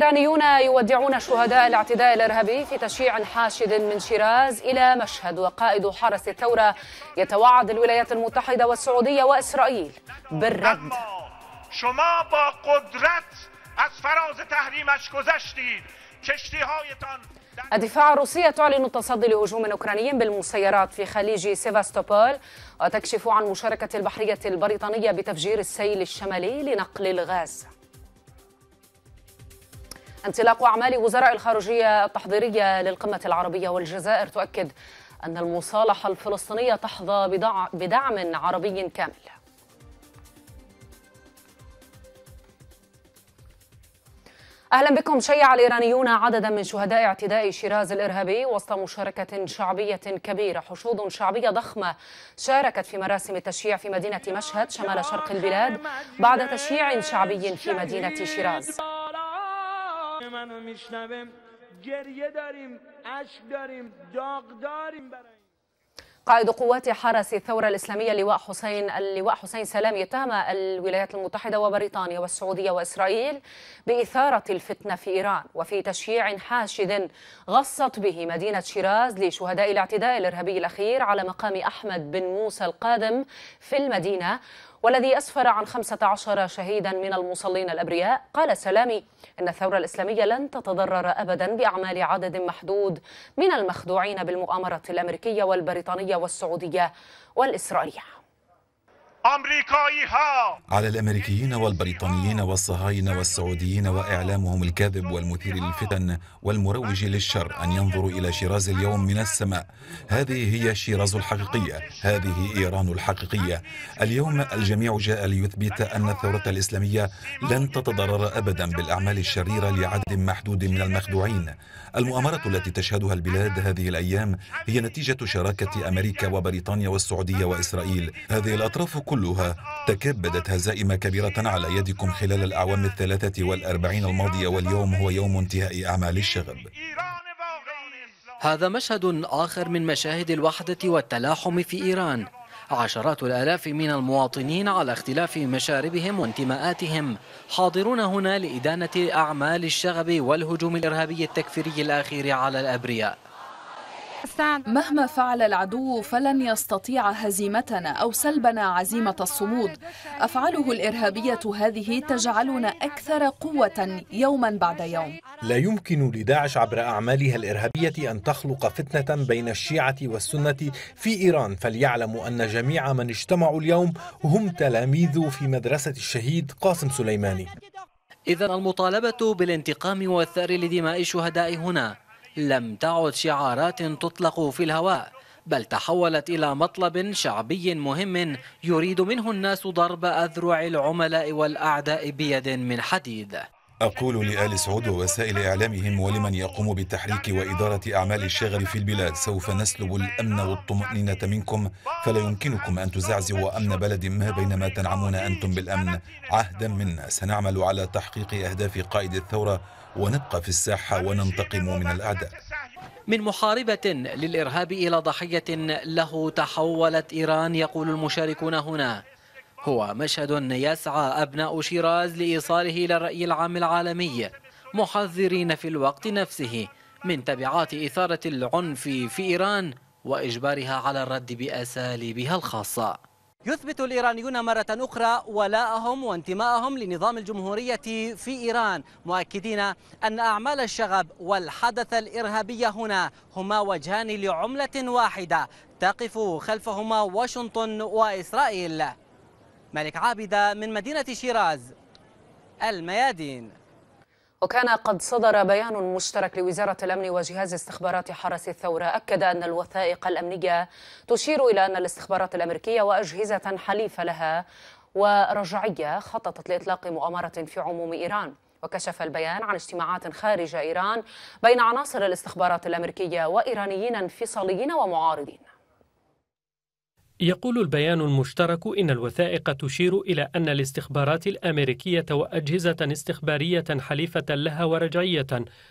الإيرانيون يودعون شهداء الاعتداء الإرهابي في تشييع حاشد من شيراز إلى مشهد وقائد حرس الثورة يتوعد الولايات المتحدة والسعودية وإسرائيل بالرد شما با قدرت از فراز تحریمش گذشتید الدفاع الروسية تعلن التصدي لهجوم أوكراني بالمسيرات في خليج سيفاستوبول وتكشف عن مشاركة البحرية البريطانية بتفجير السيل الشمالي لنقل الغاز انطلاق أعمال وزراء الخارجية التحضيرية للقمة العربية والجزائر تؤكد أن المصالحة الفلسطينية تحظى بدعم عربي كامل اهلا بكم شيع الايرانيون عددا من شهداء اعتداء شيراز الارهابي وسط مشاركه شعبيه كبيره حشود شعبيه ضخمه شاركت في مراسم التشييع في مدينه مشهد شمال شرق البلاد بعد تشييع شعبي في مدينه شيراز منو میشنوه گریه داریم اشک داریم داغ داریم برای قائد قوات حرس الثورة الإسلامية اللواء حسين اللواء حسين سلام يتهم الولايات المتحدة وبريطانيا والسعودية وإسرائيل بإثارة الفتنة في إيران وفي تشييع حاشد غصت به مدينة شيراز لشهداء الاعتداء الإرهابي الأخير على مقام أحمد بن موسى القادم في المدينة والذي أسفر عن 15 شهيدا من المصلين الأبرياء قال سلامي إن الثورة الإسلامية لن تتضرر أبدا بأعمال عدد محدود من المخدوعين بالمؤامرة الأمريكية والبريطانية والسعودية والإسرائيلية على الأمريكيين والبريطانيين والصهاينة والسعوديين وإعلامهم الكاذب والمثير للفتن والمروج للشر أن ينظروا إلى شيراز اليوم من السماء هذه هي شيراز الحقيقية هذه إيران الحقيقية اليوم الجميع جاء ليثبت أن الثورة الإسلامية لن تتضرر أبدا بالأعمال الشريرة لعدد محدود من المخدوعين المؤامرة التي تشهدها البلاد هذه الأيام هي نتيجة شراكة أمريكا وبريطانيا والسعودية وإسرائيل هذه الأطراف كلها تكبدت هزائم كبيرة على يدكم خلال الأعوام الثلاثة والأربعين الماضية واليوم هو يوم انتهاء أعمال الشغب هذا مشهد آخر من مشاهد الوحدة والتلاحم في إيران عشرات الآلاف من المواطنين على اختلاف مشاربهم وانتماءاتهم حاضرون هنا لإدانة أعمال الشغب والهجوم الإرهابي التكفيري الأخير على الأبرياء مهما فعل العدو فلن يستطيع هزيمتنا أو سلبنا عزيمة الصمود أفعاله الإرهابية هذه تجعلنا أكثر قوة يوما بعد يوم لا يمكن لداعش عبر أعمالها الإرهابية أن تخلق فتنة بين الشيعة والسنة في إيران فليعلموا أن جميع من اجتمعوا اليوم هم تلاميذ في مدرسة الشهيد قاسم سليماني إذا المطالبة بالانتقام والثأر لدماء الشهداء هنا لم تعد شعارات تطلق في الهواء بل تحولت إلى مطلب شعبي مهم يريد منه الناس ضرب أذرع العملاء والأعداء بيد من حديد أقول لآل سعود ووسائل إعلامهم ولمن يقوم بالتحريك وإدارة أعمال الشغل في البلاد سوف نسلب الأمن والطمأنينة منكم فلا يمكنكم أن تزعزعوا أمن بلد ما بينما تنعمون أنتم بالأمن عهدا منا سنعمل على تحقيق أهداف قائد الثورة ونبقى في الساحة وننتقم من الأعداء من محاربة للإرهاب إلى ضحية له تحولت إيران يقول المشاركون هنا هو مشهد يسعى أبناء شيراز لإيصاله إلى الرأي العام العالمي محذرين في الوقت نفسه من تبعات إثارة العنف في إيران وإجبارها على الرد بأساليبها الخاصة يثبت الإيرانيون مرة أخرى ولاءهم وانتماءهم لنظام الجمهورية في إيران مؤكدين أن أعمال الشغب والحدث الإرهابي هنا هما وجهان لعملة واحدة تقف خلفهما واشنطن وإسرائيل ملك عابدة من مدينة شيراز الميادين وكان قد صدر بيان مشترك لوزارة الأمن وجهاز استخبارات حرس الثورة أكد أن الوثائق الأمنية تشير إلى أن الاستخبارات الأمريكية وأجهزة حليفة لها ورجعية خططت لإطلاق مؤامرة في عموم إيران وكشف البيان عن اجتماعات خارج إيران بين عناصر الاستخبارات الأمريكية وإيرانيين انفصاليين ومعارضين يقول البيان المشترك إن الوثائق تشير إلى أن الاستخبارات الأمريكية وأجهزة استخبارية حليفة لها ورجعية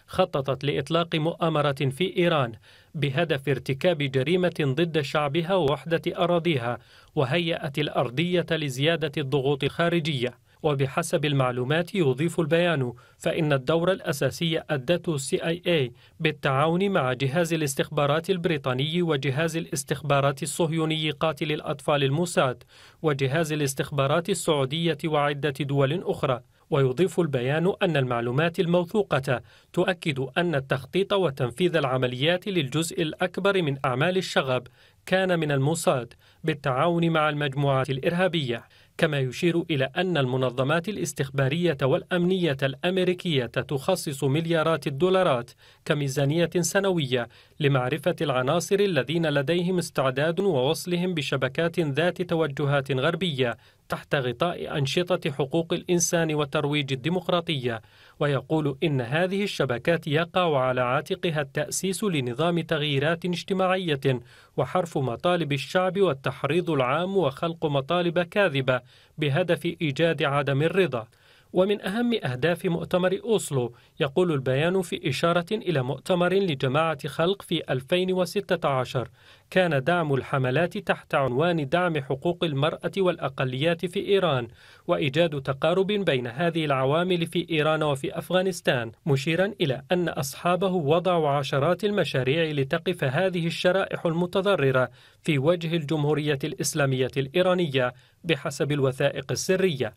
خططت لإطلاق مؤامرة في إيران بهدف ارتكاب جريمة ضد شعبها ووحدة أراضيها وهيأت الأرضية لزيادة الضغوط الخارجية وبحسب المعلومات يضيف البيان فإن الدور الأساسي أدته السي آي آي بالتعاون مع جهاز الاستخبارات البريطاني وجهاز الاستخبارات الصهيوني قاتل الأطفال الموساد وجهاز الاستخبارات السعودية وعدة دول أخرى ويضيف البيان أن المعلومات الموثوقة تؤكد أن التخطيط وتنفيذ العمليات للجزء الأكبر من أعمال الشغب كان من الموساد بالتعاون مع المجموعات الإرهابية كما يشير إلى أن المنظمات الاستخبارية والأمنية الأمريكية تخصص مليارات الدولارات كميزانية سنوية لمعرفة العناصر الذين لديهم استعداد ووصلهم بشبكات ذات توجهات غربية تحت غطاء أنشطة حقوق الإنسان وترويج الديمقراطية ويقول إن هذه الشبكات يقع على عاتقها التأسيس لنظام تغييرات اجتماعية وحرف مطالب الشعب والتحريض العام وخلق مطالب كاذبة بهدف إيجاد عدم الرضا ومن أهم أهداف مؤتمر أوسلو يقول البيان في إشارة إلى مؤتمر لجماعة خلق في 2016 كان دعم الحملات تحت عنوان دعم حقوق المرأة والأقليات في إيران وإيجاد تقارب بين هذه العوامل في إيران وفي أفغانستان مشيرا إلى أن أصحابه وضعوا عشرات المشاريع لتقف هذه الشرائح المتضررة في وجه الجمهورية الإسلامية الإيرانية بحسب الوثائق السرية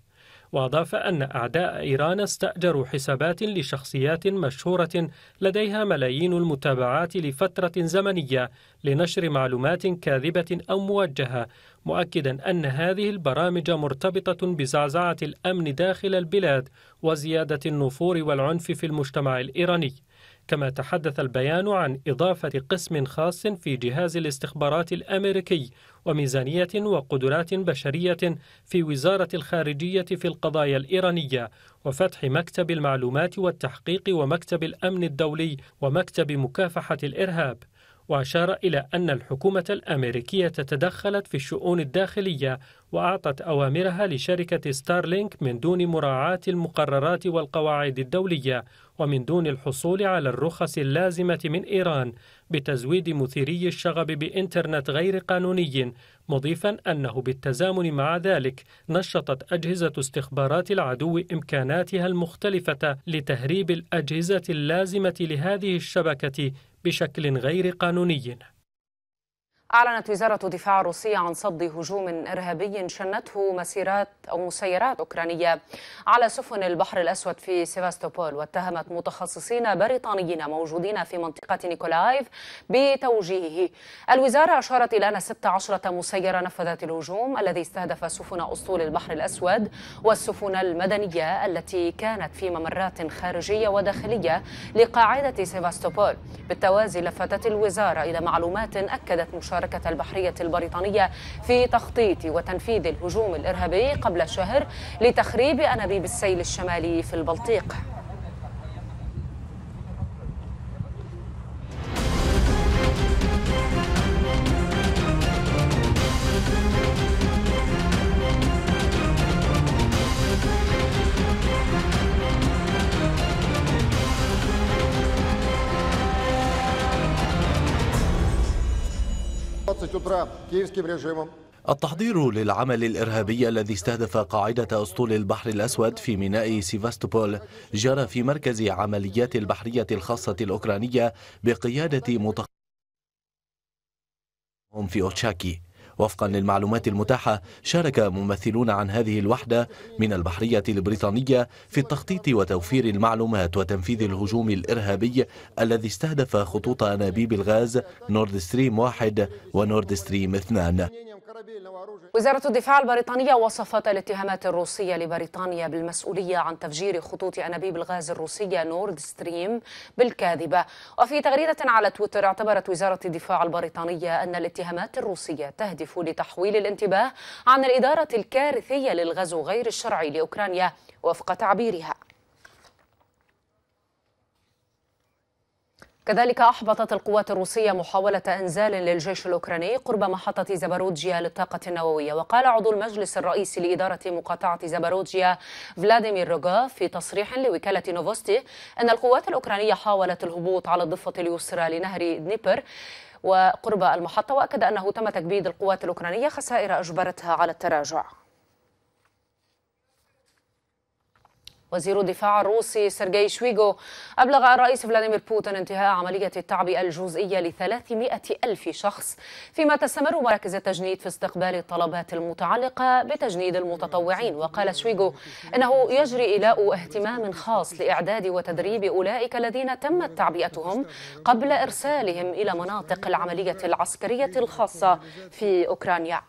وأضاف أن أعداء إيران استأجروا حسابات لشخصيات مشهورة لديها ملايين المتابعات لفترة زمنية لنشر معلومات كاذبة أو موجهة مؤكدا أن هذه البرامج مرتبطة بزعزعة الأمن داخل البلاد وزيادة النفور والعنف في المجتمع الإيراني كما تحدث البيان عن إضافة قسم خاص في جهاز الاستخبارات الأمريكي وميزانية وقدرات بشرية في وزارة الخارجية في القضايا الإيرانية وفتح مكتب المعلومات والتحقيق ومكتب الأمن الدولي ومكتب مكافحة الإرهاب وأشار إلى أن الحكومة الأمريكية تدخلت في الشؤون الداخلية وأعطت أوامرها لشركة ستارلينك من دون مراعاة المقررات والقواعد الدولية ومن دون الحصول على الرخص اللازمة من إيران بتزويد مثيري الشغب بإنترنت غير قانوني مضيفا أنه بالتزامن مع ذلك نشطت أجهزة استخبارات العدو إمكاناتها المختلفة لتهريب الأجهزة اللازمة لهذه الشبكة بشكل غير قانوني أعلنت وزارة الدفاع الروسية عن صد هجوم إرهابي شنته مسيرات أو مسيرات أوكرانية على سفن البحر الأسود في سيفاستوبول واتهمت متخصصين بريطانيين موجودين في منطقة نيكولايف بتوجيهه الوزارة أشارت إلى أن 16 مسيرة نفذت الهجوم الذي استهدف سفن أسطول البحر الأسود والسفن المدنية التي كانت في ممرات خارجية وداخلية لقاعدة سيفاستوبول بالتوازي لفتت الوزارة إلى معلومات أكدت مشاركة المشاركة البحرية البريطانية في تخطيط وتنفيذ الهجوم الإرهابي قبل شهر لتخريب أنابيب السيل الشمالي في البلطيق التحضير للعمل الإرهابي الذي استهدف قاعدة أسطول البحر الأسود في ميناء سيفاستوبول جرى في مركز عمليات البحرية الخاصة الأوكرانية بقيادة متخصصين في أوتشاكي وفقا للمعلومات المتاحة شارك ممثلون عن هذه الوحدة من البحرية البريطانية في التخطيط وتوفير المعلومات وتنفيذ الهجوم الإرهابي الذي استهدف خطوط أنابيب الغاز نورد ستريم واحد ونورد ستريم اثنان وزارة الدفاع البريطانية وصفت الاتهامات الروسية لبريطانيا بالمسؤولية عن تفجير خطوط أنابيب الغاز الروسية نورد ستريم بالكاذبة وفي تغريدة على تويتر اعتبرت وزارة الدفاع البريطانية أن الاتهامات الروسية تهدف لتحويل الانتباه عن الإدارة الكارثية للغزو غير الشرعي لأوكرانيا وفق تعبيرها كذلك أحبطت القوات الروسية محاولة إنزال للجيش الأوكراني قرب محطة زبروجيا للطاقة النووية وقال عضو المجلس الرئيسي لإدارة مقاطعة زبروجيا فلاديمير روغوف في تصريح لوكالة نوفوستي أن القوات الأوكرانية حاولت الهبوط على الضفة اليسرى لنهر دنيبر وقرب المحطة وأكد أنه تم تكبيد القوات الأوكرانية خسائر أجبرتها على التراجع وزير الدفاع الروسي سيرجي شويغو أبلغ الرئيس فلاديمير بوتين انتهاء عملية التعبئة الجزئية ل ألف شخص فيما تستمر مراكز التجنيد في استقبال الطلبات المتعلقة بتجنيد المتطوعين وقال شويغو أنه يجري إلاء اهتمام خاص لإعداد وتدريب أولئك الذين تمت تعبئتهم قبل إرسالهم إلى مناطق العملية العسكرية الخاصة في أوكرانيا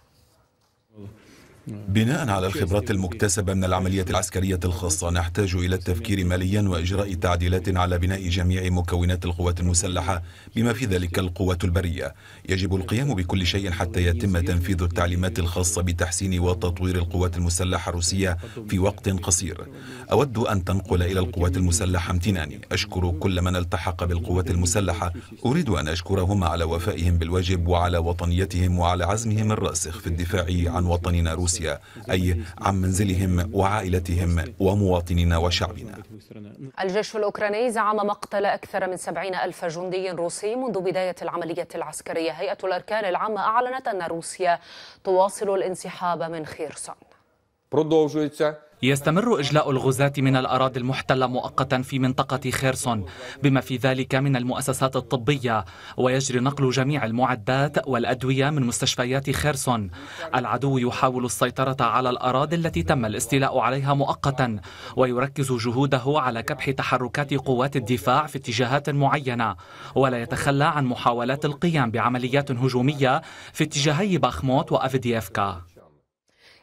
بناء على الخبرات المكتسبة من العملية العسكرية الخاصة نحتاج إلى التفكير ماليا وإجراء تعديلات على بناء جميع مكونات القوات المسلحة بما في ذلك القوات البرية يجب القيام بكل شيء حتى يتم تنفيذ التعليمات الخاصة بتحسين وتطوير القوات المسلحة الروسية في وقت قصير أود أن تنقل إلى القوات المسلحة امتناني أشكر كل من التحق بالقوات المسلحة أريد أن أشكرهم على وفائهم بالواجب وعلى وطنيتهم وعلى عزمهم الراسخ في الدفاع عن وطننا روسيا روسيا أي عن منزلهم وعائلتهم ومواطنين وشعبنا الجيش الأوكراني زعم مقتل أكثر من سبعين ألف جندي روسي منذ بداية العملية العسكرية هيئة الأركان العامة أعلنت أن روسيا تواصل الانسحاب من خيرسون يستمر إجلاء الغزاة من الأراضي المحتلة مؤقتا في منطقة خيرسون بما في ذلك من المؤسسات الطبية ويجري نقل جميع المعدات والأدوية من مستشفيات خيرسون العدو يحاول السيطرة على الأراضي التي تم الاستيلاء عليها مؤقتا ويركز جهوده على كبح تحركات قوات الدفاع في اتجاهات معينة ولا يتخلى عن محاولات القيام بعمليات هجومية في اتجاهي باخموت وأفدييفكا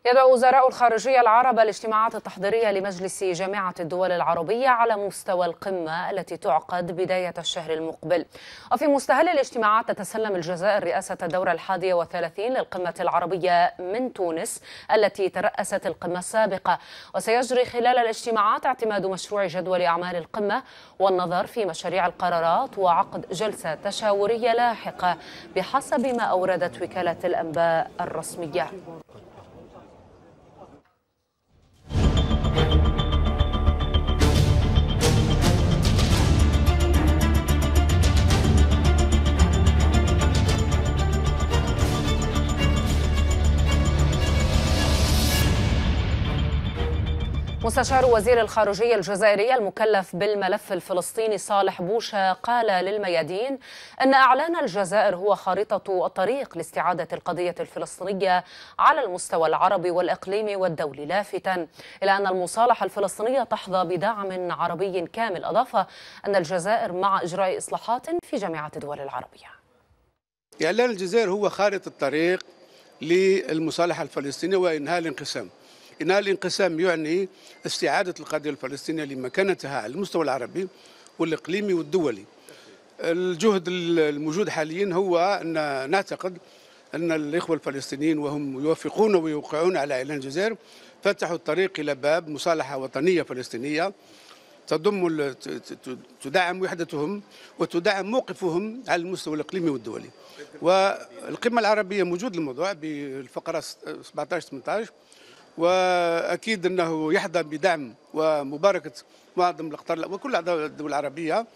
يدعو وزراء الخارجية العرب الاجتماعات التحضيرية لمجلس جامعة الدول العربية على مستوى القمة التي تعقد بداية الشهر المقبل وفي مستهل الاجتماعات تتسلم الجزائر رئاسة الدورة الحادية والثلاثين للقمة العربية من تونس التي ترأست القمة السابقة وسيجري خلال الاجتماعات اعتماد مشروع جدول أعمال القمة والنظر في مشاريع القرارات وعقد جلسة تشاورية لاحقة بحسب ما أوردت وكالة الأنباء الرسمية مستشار وزير الخارجية الجزائرية المكلف بالملف الفلسطيني صالح بوشة قال للميادين أن إعلان الجزائر هو خارطة الطريق لاستعادة القضية الفلسطينية على المستوى العربي والإقليمي والدولي لافتا إلى أن المصالحة الفلسطينية تحظى بدعم عربي كامل أضاف أن الجزائر مع إجراء إصلاحات في جامعة الدول العربية إعلان الجزائر هو خارطة الطريق للمصالحة الفلسطينية وإنهاء الانقسام إن الانقسام يعني استعادة القضية الفلسطينية لمكانتها على المستوى العربي والإقليمي والدولي الجهد الموجود حاليا هو أن نعتقد أن الإخوة الفلسطينيين وهم يوافقون ويوقعون على إعلان الجزائر فتحوا الطريق إلى باب مصالحة وطنية فلسطينية تضم تدعم وحدتهم وتدعم موقفهم على المستوى الاقليمي والدولي والقمه العربيه موجود الموضوع بالفقره 17 18 واكيد انه يحظى بدعم ومباركه معظم الاقطار وكل اعضاء الدول العربيه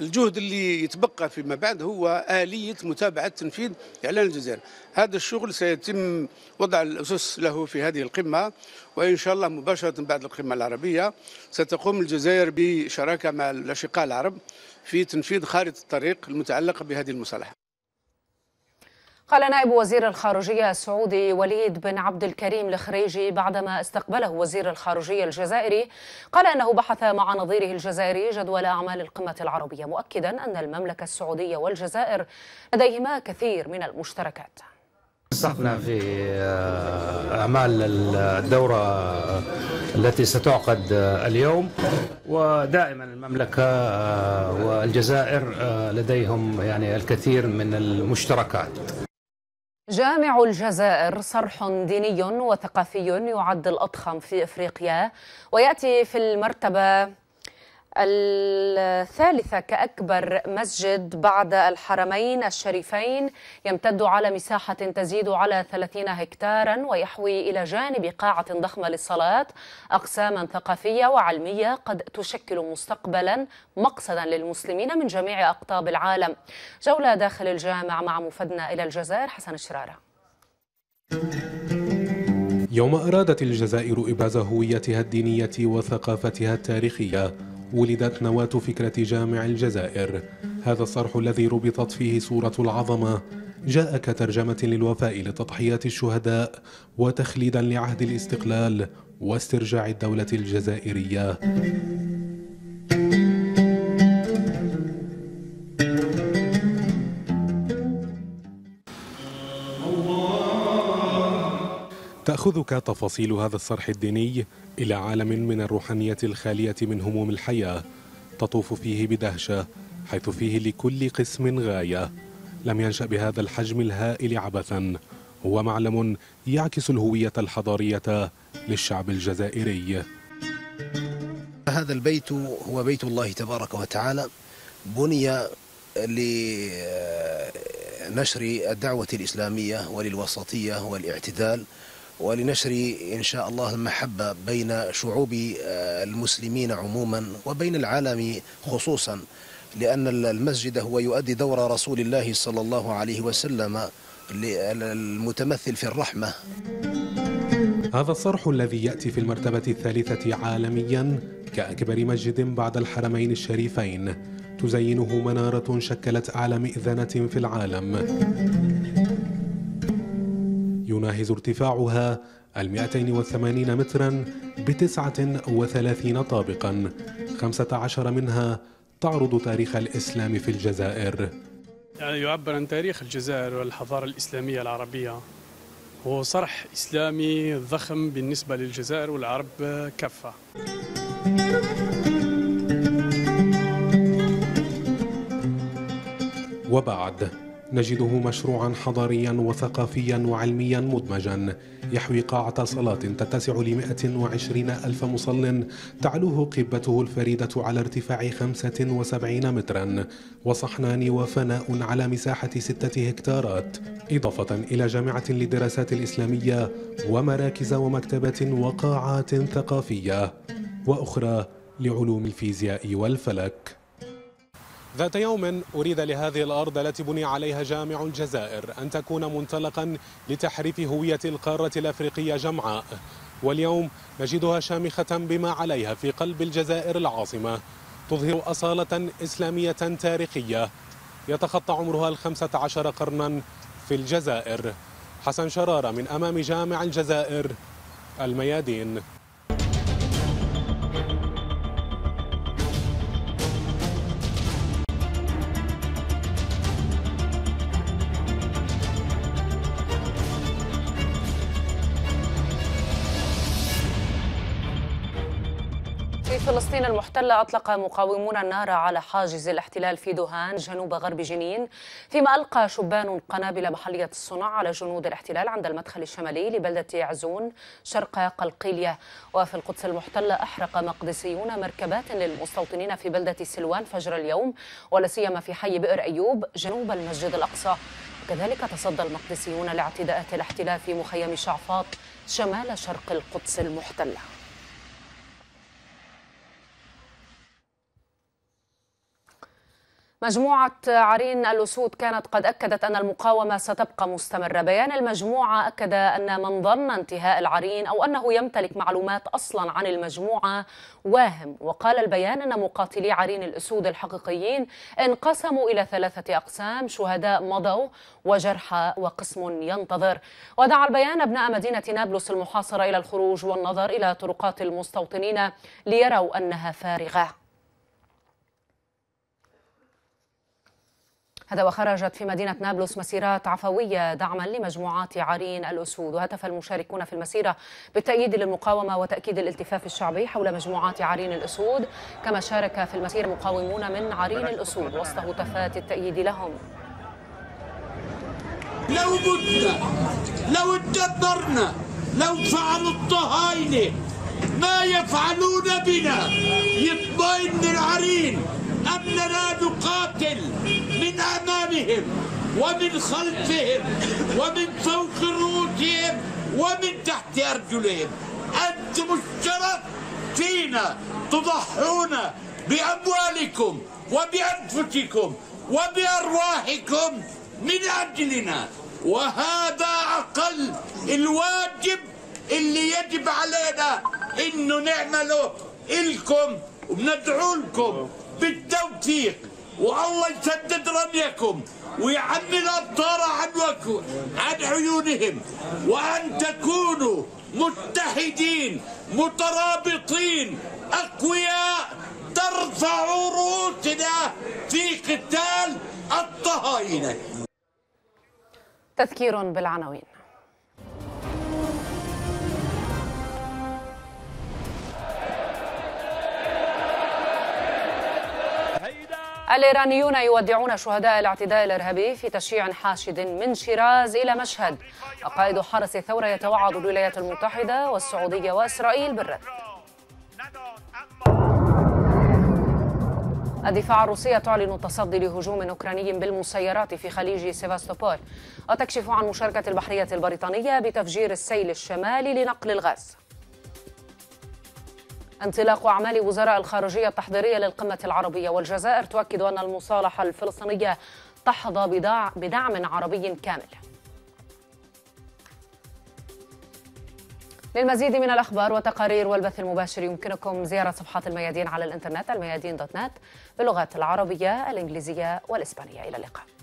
الجهد اللي يتبقى فيما بعد هو آلية متابعة تنفيذ إعلان الجزائر هذا الشغل سيتم وضع الأسس له في هذه القمة وإن شاء الله مباشرة بعد القمة العربية ستقوم الجزائر بشراكة مع الأشقاء العرب في تنفيذ خارطة الطريق المتعلقة بهذه المصالحة قال نائب وزير الخارجية السعودي وليد بن عبد الكريم الخريجي بعدما استقبله وزير الخارجية الجزائري قال أنه بحث مع نظيره الجزائري جدول أعمال القمة العربية مؤكدا أن المملكة السعودية والجزائر لديهما كثير من المشتركات استفنا في آه، أعمال الدورة التي ستعقد آه، اليوم ودائما المملكة آه، والجزائر لديهم يعني الكثير من المشتركات جامع الجزائر صرح ديني وثقافي يعد الأضخم في إفريقيا ويأتي في المرتبة الثالثة كأكبر مسجد بعد الحرمين الشريفين يمتد على مساحة تزيد على 30 هكتارا ويحوي إلى جانب قاعة ضخمة للصلاة أقساما ثقافية وعلمية قد تشكل مستقبلا مقصدا للمسلمين من جميع أقطاب العالم جولة داخل الجامع مع مفدنا إلى الجزائر حسن الشرارة يوم أرادت الجزائر إبراز هويتها الدينية وثقافتها التاريخية ولدت نواة فكرة جامع الجزائر هذا الصرح الذي ربطت فيه صورة العظمة جاء كترجمة للوفاء لتضحيات الشهداء وتخليدا لعهد الاستقلال واسترجاع الدولة الجزائرية تأخذك تفاصيل هذا الصرح الديني إلى عالم من الروحانية الخالية من هموم الحياة تطوف فيه بدهشة حيث فيه لكل قسم غاية لم ينشأ بهذا الحجم الهائل عبثا هو معلم يعكس الهوية الحضارية للشعب الجزائري هذا البيت هو بيت الله تبارك وتعالى بني لنشر الدعوة الإسلامية وللوسطية والاعتدال ولنشر إن شاء الله المحبة بين شعوب آه، المسلمين عموما وبين العالم خصوصا لأن المسجد هو يؤدي دور رسول الله صلى الله عليه وسلم المتمثل في الرحمة هذا الصرح الذي يأتي في المرتبة الثالثة عالميا كأكبر مسجد بعد الحرمين الشريفين تزينه منارة شكلت أعلى مئذنة في العالم يناهز ارتفاعها ال 280 مترا ب 39 طابقا 15 منها تعرض تاريخ الإسلام في الجزائر يعني يعبر عن تاريخ الجزائر والحضارة الإسلامية العربية هو صرح إسلامي ضخم بالنسبة للجزائر والعرب كافة وبعد نجده مشروعا حضاريا وثقافيا وعلميا مدمجا يحوي قاعة صلاة تتسع ل وعشرين ألف مصل تعلوه قبته الفريدة على ارتفاع 75 مترا وصحنان وفناء على مساحة ستة هكتارات إضافة إلى جامعة للدراسات الإسلامية ومراكز ومكتبات وقاعات ثقافية وأخرى لعلوم الفيزياء والفلك ذات يوم أريد لهذه الأرض التي بني عليها جامع الجزائر أن تكون منطلقا لتحريف هوية القارة الأفريقية جمعاء واليوم نجدها شامخة بما عليها في قلب الجزائر العاصمة تظهر أصالة إسلامية تاريخية يتخطى عمرها الخمسة عشر قرنا في الجزائر حسن شرارة من أمام جامع الجزائر الميادين المحتلة أطلق مقاومون النار على حاجز الاحتلال في دوهان جنوب غرب جنين فيما ألقى شبان قنابل محلية الصنع على جنود الاحتلال عند المدخل الشمالي لبلدة عزون شرق قلقيلية وفي القدس المحتلة أحرق مقدسيون مركبات للمستوطنين في بلدة سلوان فجر اليوم ولاسيما في حي بئر أيوب جنوب المسجد الأقصى وكذلك تصدى المقدسيون لاعتداءات الاحتلال في مخيم شعفاط شمال شرق القدس المحتله مجموعة عرين الأسود كانت قد أكدت أن المقاومة ستبقى مستمرة بيان المجموعة أكد أن من ظن انتهاء العرين أو أنه يمتلك معلومات أصلا عن المجموعة واهم وقال البيان أن مقاتلي عرين الأسود الحقيقيين انقسموا إلى ثلاثة أقسام شهداء مضوا وجرحى وقسم ينتظر ودعا البيان أبناء مدينة نابلس المحاصرة إلى الخروج والنظر إلى طرقات المستوطنين ليروا أنها فارغة هذا وخرجت في مدينة نابلس مسيرات عفوية دعما لمجموعات عارين الأسود وهتف المشاركون في المسيرة بالتأييد للمقاومة وتأكيد الالتفاف الشعبي حول مجموعات عارين الأسود كما شارك في المسيرة مقاومون من عارين الأسود وسط هتافات التأييد لهم لو متنا لو اتدبرنا لو فعل الطهاينة ما يفعلون بنا يطمئن العرين أمننا نقاتل من أمامهم ومن خلفهم ومن فوق رؤوسهم ومن تحت أرجلهم أنتم الشرف فينا تضحون بأموالكم وبأنفسكم وبأرواحكم من أجلنا وهذا أقل الواجب اللي يجب علينا إنه نعمله إلكم وندعو لكم بالتوفيق والله يسدد رميكم ويعمي الأبطار عن عن عيونهم وأن تكونوا متحدين مترابطين أقوياء ترفع رؤوسنا في قتال الطهاينة تذكير بالعناوين الإيرانيون يودعون شهداء الاعتداء الإرهابي في تشييع حاشد من شيراز إلى مشهد وقائد حرس الثورة يتوعد الولايات المتحدة والسعودية وإسرائيل بالرد الدفاع الروسية تعلن التصدي لهجوم أوكراني بالمسيرات في خليج سيفاستوبول وتكشف عن مشاركة البحرية البريطانية بتفجير السيل الشمالي لنقل الغاز انطلاق أعمال وزراء الخارجية التحضيرية للقمة العربية والجزائر تؤكد أن المصالحة الفلسطينية تحظى بدعم عربي كامل للمزيد من الأخبار وتقارير والبث المباشر يمكنكم زيارة صفحات الميادين على الإنترنت الميادين دوت نت باللغات العربية الإنجليزية والإسبانية إلى اللقاء